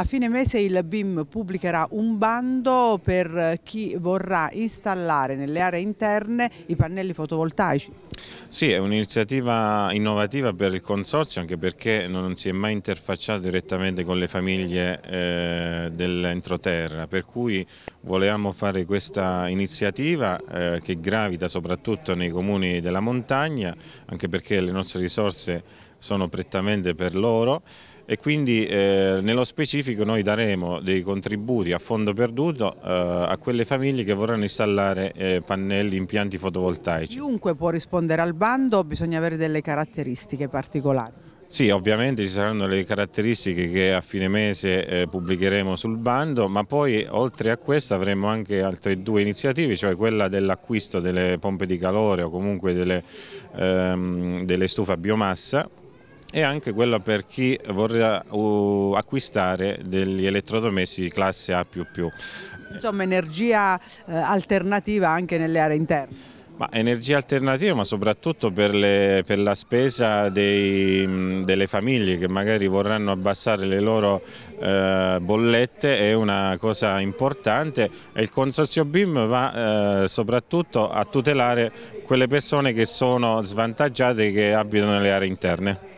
A fine mese il BIM pubblicherà un bando per chi vorrà installare nelle aree interne i pannelli fotovoltaici. Sì, è un'iniziativa innovativa per il Consorzio anche perché non si è mai interfacciato direttamente con le famiglie eh, dell'entroterra, per cui volevamo fare questa iniziativa eh, che gravita soprattutto nei comuni della montagna, anche perché le nostre risorse sono prettamente per loro e quindi eh, nello specifico noi daremo dei contributi a fondo perduto eh, a quelle famiglie che vorranno installare eh, pannelli, impianti fotovoltaici. Chiunque può rispondere al bando, bisogna avere delle caratteristiche particolari. Sì, ovviamente ci saranno le caratteristiche che a fine mese eh, pubblicheremo sul bando, ma poi oltre a questo avremo anche altre due iniziative, cioè quella dell'acquisto delle pompe di calore o comunque delle, ehm, delle stufe a biomassa e anche quella per chi vorrà uh, acquistare degli elettrodomestici classe A++. Insomma energia eh, alternativa anche nelle aree interne. Ma energia alternativa ma soprattutto per, le, per la spesa dei, mm, delle famiglie che magari vorranno abbassare le loro eh, bollette è una cosa importante e il consorzio BIM va eh, soprattutto a tutelare quelle persone che sono svantaggiate e che abitano nelle aree interne.